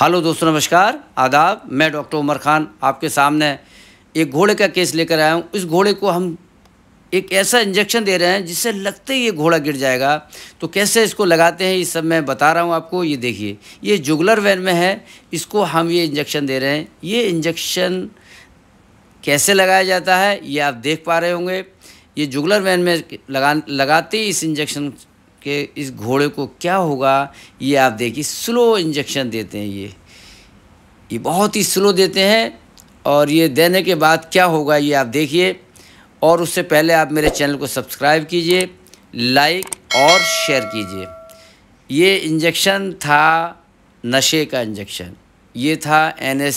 hello दोस्तों नमस्कार आदाब मैं डॉक्टर उमर खान आपके सामने एक घोड़े का केस लेकर आया हूँ इस घोड़े को हम एक ऐसा इंजेक्शन दे रहे हैं जिससे लगते ही ये घोड़ा गिर जाएगा तो कैसे इसको लगाते हैं ये सब मैं बता रहा हूँ आपको ये देखिए ये जुगलर वैन में है इसको हम ये इंजेक्शन दे रहे हैं ये इंजेक्शन कैसे लगाया जाता है ये आप देख पा रहे होंगे ये जुगलर वैन में लगा लगाते ही इस इंजेक्शन कि इस घोड़े को क्या होगा ये आप देखिए स्लो इंजेक्शन देते हैं ये ये बहुत ही स्लो देते हैं और ये देने के बाद क्या होगा ये आप देखिए और उससे पहले आप मेरे चैनल को सब्सक्राइब कीजिए लाइक और शेयर कीजिए ये इंजेक्शन था नशे का इंजेक्शन ये था एन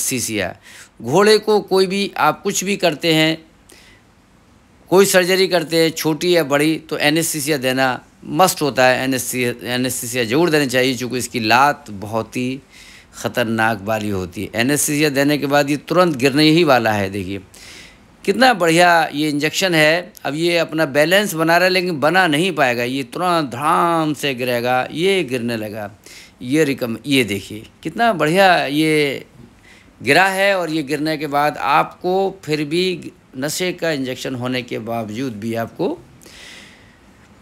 घोड़े को कोई भी आप कुछ भी करते हैं कोई सर्जरी करते हैं छोटी या बड़ी तो एन देना मस्ट होता है एनेस्थीसिया ज़रूर देनी चाहिए चूँकि इसकी लात बहुत ही ख़तरनाक वाली होती है एनेस्थीसिया देने के बाद ये तुरंत गिरने ही वाला है देखिए कितना बढ़िया ये इंजेक्शन है अब ये अपना बैलेंस बना रहा है लेकिन बना नहीं पाएगा ये तुरंत धाम से गिरेगा ये गिरने लगा ये रिकम ये देखिए कितना बढ़िया ये गिरा है और ये गिरने के बाद आपको फिर भी नशे का इंजेक्शन होने के बावजूद भी आपको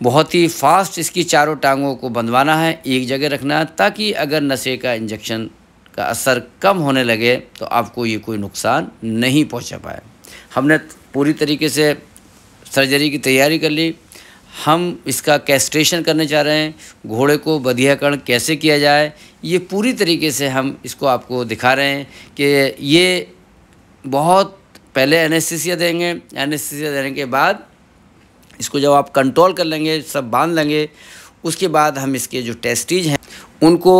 बहुत ही फास्ट इसकी चारों टांगों को बंधवाना है एक जगह रखना है ताकि अगर नशे का इंजेक्शन का असर कम होने लगे तो आपको ये कोई नुकसान नहीं पहुंचा पाए हमने पूरी तरीके से सर्जरी की तैयारी कर ली हम इसका कैस्ट्रेशन करने चाह रहे हैं घोड़े को बधियाकरण कैसे किया जाए ये पूरी तरीके से हम इसको आपको दिखा रहे हैं कि ये बहुत पहले एनेस्थीसिया देंगे एनेस्थीसिया देने के बाद इसको जब आप कंट्रोल कर लेंगे सब बांध लेंगे उसके बाद हम इसके जो टेस्टीज हैं उनको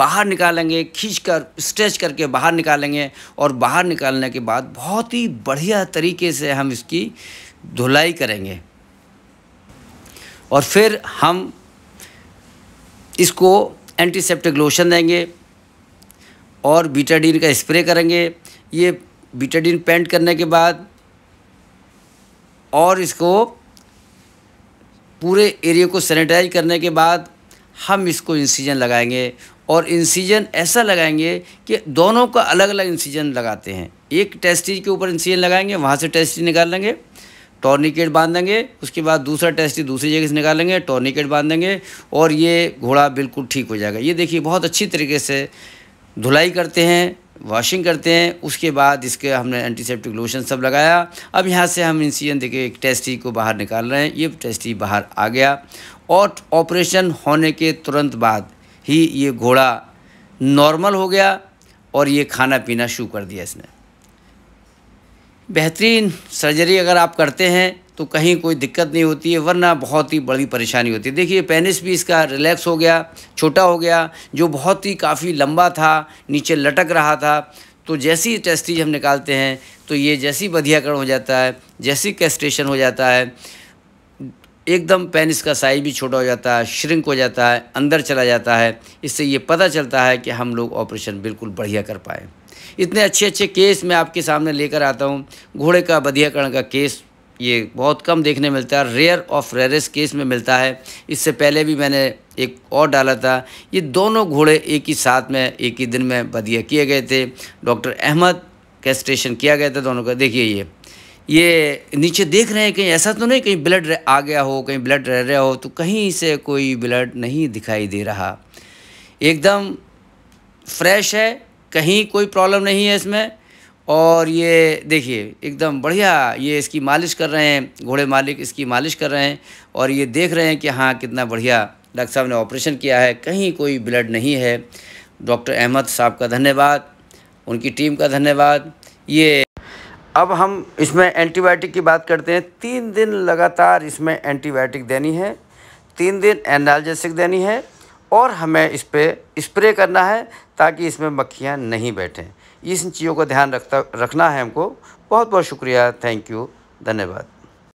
बाहर निकालेंगे खींच कर स्ट्रेच करके बाहर निकालेंगे और बाहर निकालने के बाद बहुत ही बढ़िया तरीके से हम इसकी धुलाई करेंगे और फिर हम इसको एंटीसेप्टिक लोशन देंगे और बीटाडीन का स्प्रे करेंगे ये बीटाडीन पेंट करने के बाद और इसको पूरे एरिया को सैनिटाइज करने के बाद हम इसको इंसीजन लगाएंगे और इंसीजन ऐसा लगाएंगे कि दोनों का अलग अलग इंसीजन लगाते हैं एक टेस्टी के ऊपर इंसीजन लगाएंगे वहाँ से टेस्टी निकाल लेंगे टॉर्निकेट बांध देंगे उसके बाद दूसरा टेस्टी दूसरी जगह से निकाल लेंगे टॉर्निकेट बांध देंगे और ये घोड़ा बिल्कुल ठीक हो जाएगा ये देखिए बहुत अच्छी तरीके से धुलाई करते हैं वॉशिंग करते हैं उसके बाद इसके हमने एंटीसेप्टिक लोशन सब लगाया अब यहाँ से हम इंसिजन देखे एक टेस्टी को बाहर निकाल रहे हैं ये टेस्टी बाहर आ गया और ऑपरेशन होने के तुरंत बाद ही ये घोड़ा नॉर्मल हो गया और ये खाना पीना शुरू कर दिया इसने बेहतरीन सर्जरी अगर आप करते हैं तो कहीं कोई दिक्कत नहीं होती है वरना बहुत ही बड़ी परेशानी होती है देखिए पेनिस भी इसका रिलैक्स हो गया छोटा हो गया जो बहुत ही काफ़ी लंबा था नीचे लटक रहा था तो जैसी टेस्टीज हम निकालते हैं तो ये जैसी बधियाकरण हो जाता है जैसी कैस्ट्रेशन हो जाता है एकदम पेनिस का साइज भी छोटा हो जाता है श्रिंक हो जाता है अंदर चला जाता है इससे ये पता चलता है कि हम लोग ऑपरेशन बिल्कुल बढ़िया कर पाए इतने अच्छे अच्छे केस मैं आपके सामने लेकर आता हूँ घोड़े का बधियाकरण का केस ये बहुत कम देखने मिलता है रेयर ऑफ रेरिस केस में मिलता है इससे पहले भी मैंने एक और डाला था ये दोनों घोड़े एक ही साथ में एक ही दिन में बदिया किए गए थे डॉक्टर अहमद कैस्ट्रेशन किया गया था दोनों का देखिए ये ये नीचे देख रहे हैं कहीं ऐसा तो नहीं कहीं ब्लड आ गया हो कहीं ब्लड रह रहा हो तो कहीं से कोई ब्लड नहीं दिखाई दे रहा एकदम फ्रेश है कहीं कोई प्रॉब्लम नहीं है इसमें और ये देखिए एकदम बढ़िया ये इसकी मालिश कर रहे हैं घोड़े मालिक इसकी मालिश कर रहे हैं और ये देख रहे हैं कि हाँ कितना बढ़िया डॉक्टर साहब ने ऑपरेशन किया है कहीं कोई ब्लड नहीं है डॉक्टर अहमद साहब का धन्यवाद उनकी टीम का धन्यवाद ये अब हम इसमें एंटीबायोटिक की बात करते हैं तीन दिन लगातार इसमें एंटीबायोटिक देनी है तीन दिन एनालजेसिक देनी है और हमें इस पर स्प्रे करना है ताकि इसमें मक्खियाँ नहीं बैठें इस चीज़ों का ध्यान रखता रखना है हमको बहुत बहुत शुक्रिया थैंक यू धन्यवाद